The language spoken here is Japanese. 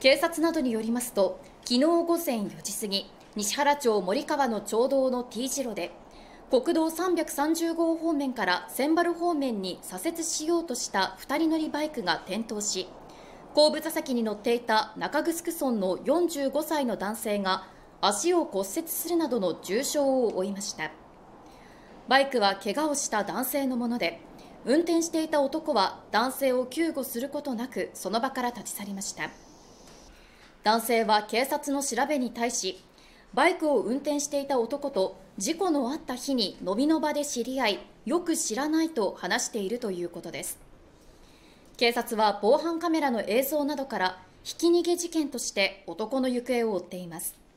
警察などによりますと昨日午前4時過ぎ西原町森川の町道の T 字路で国道330号方面から千原方面に左折しようとした2人乗りバイクが転倒し後部座席に乗っていた中城村の45歳の男性が足を骨折するなどの重傷を負いましたバイクは怪我をした男性のもので運転していた男は男性を救護することなくその場から立ち去りました男性は警察の調べに対しバイクを運転していた男と事故のあった日に飲みの場で知り合いよく知らないと話しているということです警察は防犯カメラの映像などからひき逃げ事件として男の行方を追っています